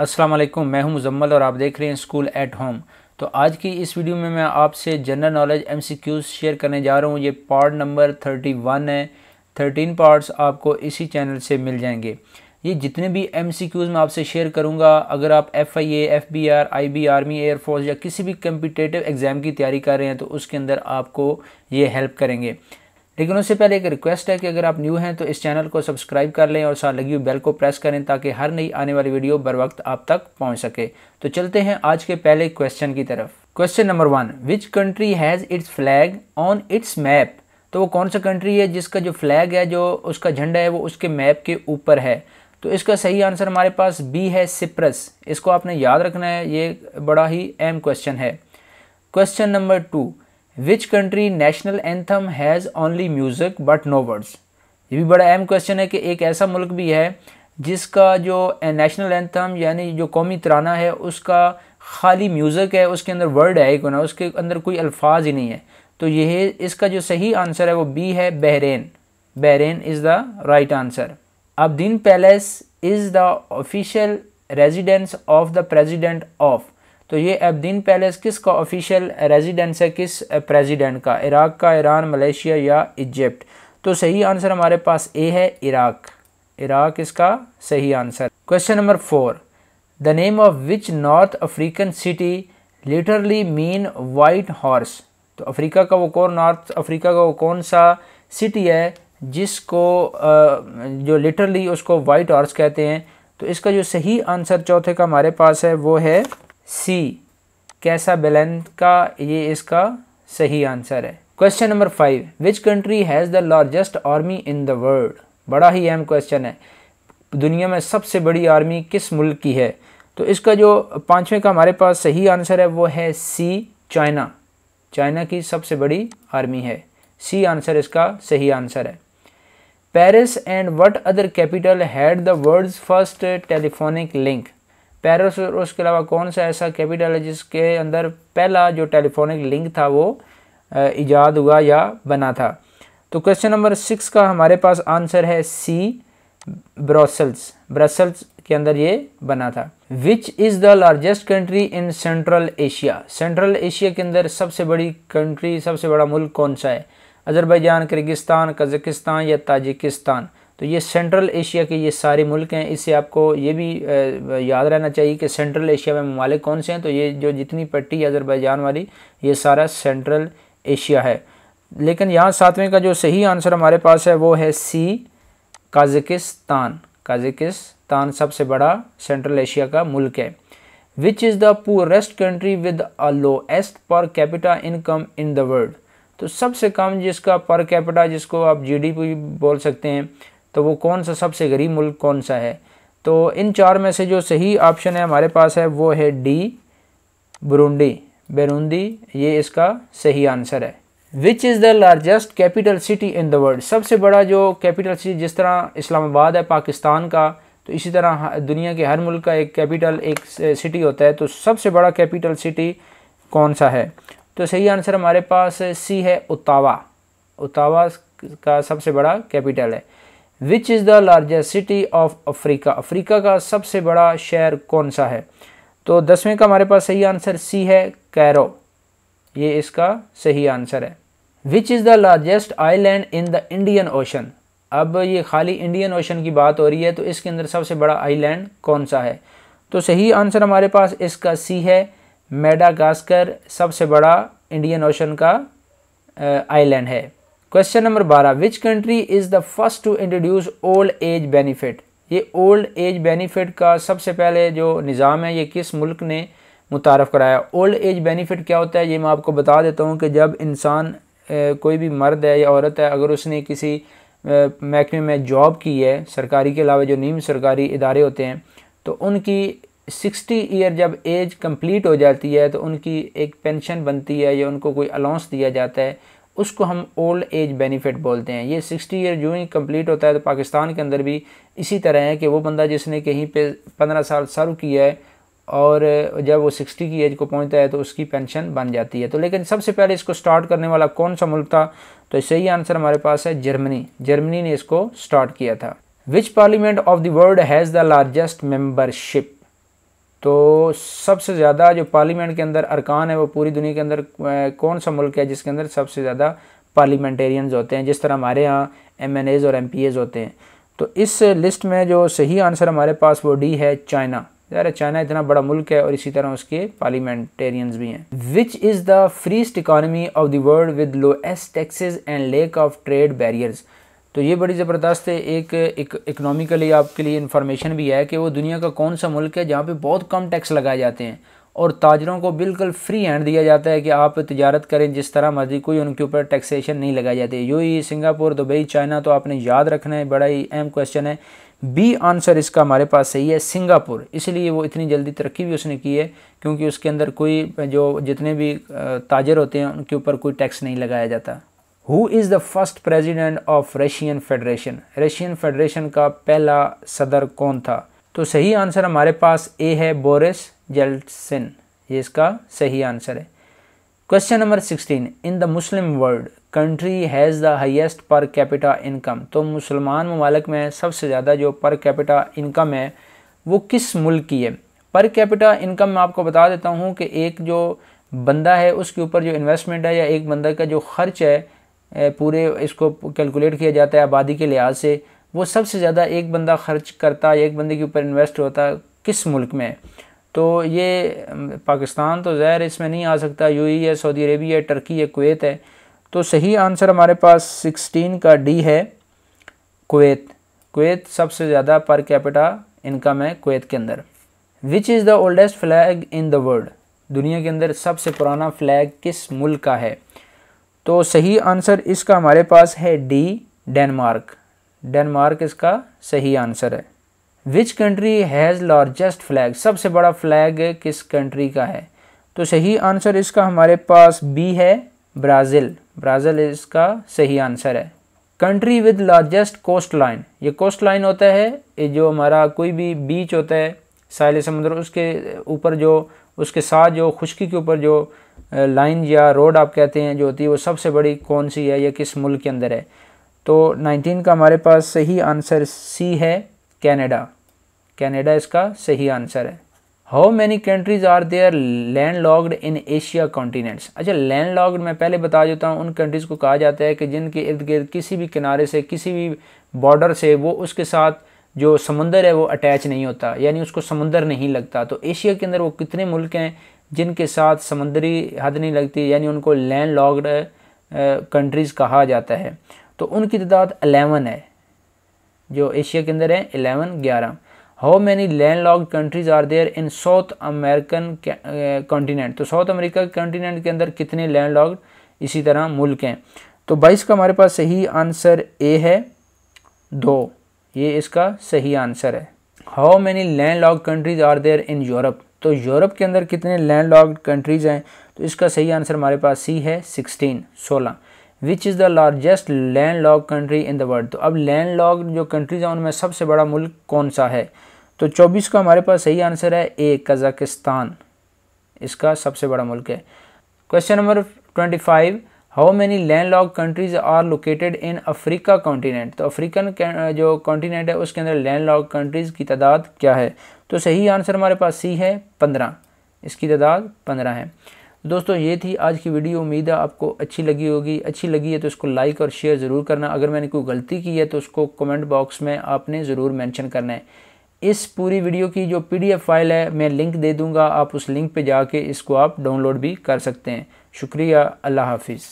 अस्सलाम वालेकुम मैं हूं मुजम्मल और आप देख रहे हैं स्कूल एट होम तो आज की इस वीडियो में मैं आपसे जनरल नॉलेज एमसीक्यूज शेयर करने जा रहा हूं ये पार्ट नंबर थर्टी वन है थर्टीन पार्ट्स आपको इसी चैनल से मिल जाएंगे ये जितने भी एम सी क्यूज़ मैं आपसे शेयर करूँगा अगर आप F I A F B R I B army air force या किसी भी कम्पिटेटिव एग्ज़ाम की तैयारी कर रहे हैं तो उसके अंदर आपको ये हेल्प करेंगे लेकिन उससे पहले एक रिक्वेस्ट है कि अगर आप न्यू हैं तो इस चैनल को सब्सक्राइब कर लें और साथ लगी हुई बेल को प्रेस करें ताकि हर नई आने वाली वीडियो बर वक्त आप तक पहुंच सके तो चलते हैं आज के पहले क्वेश्चन की तरफ question number one which country has its flag on its map तो वो कौन सा कंट्री है जिसका जो फ्लैग है जो उसका झंडा है वो उसके मैप के ऊपर है तो इसका सही आंसर हमारे पास बी है सिप्रस इसको आपने याद रखना है ये बड़ा ही अहम क्वेश्चन है question number two which country national anthem has only music but no words ये भी बड़ा अहम क्वेश्चन है कि एक ऐसा मुल्क भी है जिसका जो नेशनल एंथम यानी जो कौमी तराना है उसका खाली म्यूज़िक है उसके अंदर वर्ड है एक ना उसके अंदर कोई अल्फाज ही नहीं है तो यह इसका जो सही आंसर है वो बी है Bahrain Bahrain is the right answer Abdeen palace is the official residence of the president of तो ये एबदीन पैलेस किस का ऑफिशियल रेजिडेंस है किस प्रेसिडेंट का इराक़ का ईरान मलेशिया या इजिप्ट तो सही आंसर हमारे पास ए है इराक़ इराक़ इसका सही answer question number four the name of which North African city literally mean white horse तो अफ्रीका का वो कौन नॉर्थ अफ्रीका का वो कौन सा सिटी है जिसको जो लिटरली उसको वाइट हॉर्स कहते हैं तो इसका जो सही आंसर चौथे का हमारे पास है वो है सी कैसा बेलन का ये इसका सही आंसर है question number five which country has the largest army in the world बड़ा ही अहम क्वेश्चन है दुनिया में सबसे बड़ी आर्मी किस मुल्क की है तो इसका जो पाँचवें का हमारे पास सही आंसर है वो है सी चाइना चाइना की सबसे बड़ी आर्मी है सी आंसर इसका सही आंसर है Paris and what other capital had the world's first telephonic link और के अलावा कौन सा ऐसा कैपिटल है जिसके अंदर पहला जो टेलीफोनिक लिंक था वो ईजाद हुआ या बना था तो क्वेश्चन नंबर सिक्स का हमारे पास आंसर है सी ब्रसल्स ब्रसल्स के अंदर ये बना था which is the largest country in central Asia central Asia के अंदर सबसे बड़ी कंट्री सबसे बड़ा मुल्क कौन सा है अजरबैजान किर्गिस्तान कजाकिस्तान या ताजिकिस्तान तो ये सेंट्रल एशिया के ये सारे मुल्क हैं इससे आपको ये भी याद रहना चाहिए कि सेंट्रल एशिया में ममालिक कौन से हैं तो ये जो जितनी पट्टी अज़रबैजान वाली ये सारा सेंट्रल एशिया है लेकिन यहाँ सातवें का जो सही आंसर हमारे पास है वो है सी काजिकिस्तान काजिकिस्तान सबसे बड़ा सेंट्रल एशिया का मुल्क है which is the poorest country with a lowest per capita income in the world तो सबसे कम जिसका पर कैपिटा जिसको आप जीडीपी बोल सकते हैं तो वो कौन सा सबसे गरीब मुल्क कौन सा है तो इन चार में से जो सही ऑप्शन है हमारे पास है वो है डी बुरुंडी बेरुंदी ये इसका सही आंसर है which is the largest capital city in the world सबसे बड़ा जो कैपिटल सिटी जिस तरह इस्लामाबाद है पाकिस्तान का तो इसी तरह दुनिया के हर मुल्क का एक कैपिटल एक सिटी होता है तो सबसे बड़ा कैपिटल सिटी कौन सा है तो सही आंसर हमारे पास सी है उतावा उतावा का सबसे बड़ा कैपिटल है which is the largest city of Africa Africa का सबसे बड़ा शहर कौन सा है तो दसवें का हमारे पास सही आंसर सी है कैरो ये इसका सही आंसर है which is the largest island in the Indian ocean अब ये खाली इंडियन ओशन की बात हो रही है तो इसके अंदर सबसे बड़ा आईलैंड कौन सा है तो सही आंसर हमारे पास इसका सी है मेडागास्कर सबसे बड़ा इंडियन ओशन का आइलैंड है क्वेश्चन नंबर बारह which country is the first to introduce old age benefit ये ओल्ड एज बेनिफिट का सबसे पहले जो निज़ाम है ये किस मुल्क ने मुतारफ़ कराया ओल्ड एज बेनिफिट क्या होता है ये मैं आपको बता देता हूँ कि जब इंसान कोई भी मर्द है या औरत है अगर उसने किसी महकमे में जॉब की है सरकारी के अलावा जो नीम सरकारी इदारे होते हैं तो उनकी सिक्सटी ईयर जब एज कंप्लीट हो जाती है तो उनकी एक पेंशन बनती है या उनको कोई अलाउंस दिया जाता है उसको हम ओल्ड एज बेनिफिट बोलते हैं ये सिक्सटी ईयर जो ही कम्प्लीट होता है तो पाकिस्तान के अंदर भी इसी तरह है कि वो बंदा जिसने कहीं पे पंद्रह साल सर्व किया है और जब वो सिक्सटी की एज को पहुंचता है तो उसकी पेंशन बन जाती है तो लेकिन सबसे पहले इसको स्टार्ट करने वाला कौन सा मुल्क था तो सही आंसर हमारे पास है जर्मनी जर्मनी ने इसको स्टार्ट किया था which parliament of the world has the largest membership तो सबसे ज़्यादा जो पार्लियामेंट के अंदर अरकान है वो पूरी दुनिया के अंदर कौन सा मुल्क है जिसके अंदर सबसे ज़्यादा पार्लियामेंटेरियंस होते हैं जिस तरह हमारे यहाँ एम एन एज़ और एम पी एज़ होते हैं तो इस लिस्ट में जो सही आंसर हमारे पास वो डी है चाइना यार चाइना इतना बड़ा मुल्क है और इसी तरह उसके पार्लियामेंटेरियंस भी हैं which is the freest economy of the world with lowest taxes and lack of trade barriers तो ये बड़ी ज़बरदस्त एक इकनॉमिकली आपके लिए इन्फॉर्मेशन भी है कि वो दुनिया का कौन सा मुल्क है जहाँ पे बहुत कम टैक्स लगाए जाते हैं और ताजरों को बिल्कुल फ्री हैंड दिया जाता है कि आप तजारत करें जिस तरह मर्जी कोई उनके ऊपर टैक्सेशन नहीं लगाई जाती यू ही सिंगापुर दुबई चाइना तो आपने याद रखना है बड़ा ही अहम क्वेश्चन है बी आंसर इसका हमारे पास सही है सिंगापुर इसलिए वो इतनी जल्दी तरक्की भी उसने की है क्योंकि उसके अंदर कोई जो जितने भी ताजर होते हैं उनके ऊपर कोई टैक्स नहीं लगाया जाता who is the first president of Russian federation Russian federation का पहला सदर कौन था तो सही आंसर हमारे पास ए है बोरिस जेल्सिन ये इसका सही आंसर है question number sixteen in the Muslim world country has the highest per capita income तो मुसलमान ममालक में सबसे ज़्यादा जो पर कैपिटा इनकम है वो किस मुल्क की है पर कैपिटा इनकम मैं आपको बता देता हूँ कि एक जो बंदा है उसके ऊपर जो इन्वेस्टमेंट है या एक बंदा का जो खर्च है पूरे इसको कैलकुलेट किया जाता है आबादी के लिहाज से वो सबसे ज़्यादा एक बंदा खर्च करता है एक बंदे के ऊपर इन्वेस्ट होता है किस मुल्क में तो ये पाकिस्तान तो ज़ाहिर इसमें नहीं आ सकता यूएई है सऊदी अरेबिया है टर्की है कुवैत है तो सही आंसर हमारे पास सिक्सटीन का डी है कुवैत कुवैत सबसे ज़्यादा पर कैपिटा इनकम है कुवैत के अंदर which is the oldest flag in the world दुनिया के अंदर सबसे पुराना फ्लैग किस मुल्क का है तो सही आंसर इसका हमारे पास है डी डेनमार्क डेनमार्क इसका सही आंसर है which country has largest flag सबसे बड़ा फ्लैग किस कंट्री का है तो सही आंसर इसका हमारे पास बी है ब्राज़ील ब्राज़ील इसका सही आंसर है country with largest coastline ये कोस्ट लाइन होता है ये जो हमारा कोई भी बीच होता है साहिल समुद्र उसके ऊपर जो उसके साथ जो खुश्की के ऊपर जो लाइन या रोड आप कहते हैं जो होती है वो सबसे बड़ी कौन सी है या किस मुल्क के अंदर है तो 19 का हमारे पास सही आंसर सी है कनाडा कनाडा इसका सही आंसर है how many countries are there landlocked in Asia continents अच्छा लैंड लॉकड मैं पहले बता देता हूँ उन कंट्रीज़ को कहा जाता है कि जिनके इर्द गिर्द किसी भी किनारे से किसी भी बॉर्डर से वो उसके साथ जो समुंदर है वो अटैच नहीं होता यानी उसको समुंदर नहीं लगता तो एशिया के अंदर वो कितने मुल्क हैं जिनके साथ समंदरी हद नहीं लगती यानी उनको लैंड लॉकड कंट्रीज़ कहा जाता है तो उनकी तादाद अलेवन है जो एशिया के अंदर है एलेवन ग्यारह how many landlocked countries are there in South American continent तो साउथ अमेरिका कॉन्टीनेंट के अंदर कितने लैंड लॉक इसी तरह मुल्क हैं तो बाईस का हमारे पास सही आंसर ए है दो ये इसका सही आंसर है how many landlocked countries are there in Europe तो यूरोप के अंदर कितने लैंड लॉक्ड कंट्रीज हैं तो इसका सही आंसर हमारे पास सी है सिक्सटीन सोलह which is the largest landlocked country in the world तो अब लैंड लॉक जो कंट्रीज हैं उनमें सबसे बड़ा मुल्क कौन सा है तो चौबीस का हमारे पास सही आंसर है ए कजाकिस्तान इसका सबसे बड़ा मुल्क है question number twenty five how many landlocked countries are located in Africa continent तो अफ्रीकन uh, जो कॉन्टीनेंट है उसके अंदर लैंड लॉक कंट्रीज़ की तादाद क्या है तो सही आंसर हमारे पास सी है पंद्रह इसकी तादाद पंद्रह है दोस्तों ये थी आज की वीडियो उम्मीद है आपको अच्छी लगी होगी अच्छी लगी है तो इसको लाइक और शेयर ज़रूर करना अगर मैंने कोई गलती की है तो उसको कमेंट बॉक्स में आपने ज़रूर मेंशन करना है इस पूरी वीडियो की जो पीडीएफ फाइल है मैं लिंक दे दूंगा आप उस लिंक पे जाके इसको आप डाउनलोड भी कर सकते हैं शुक्रिया अल्लाह हाफिज़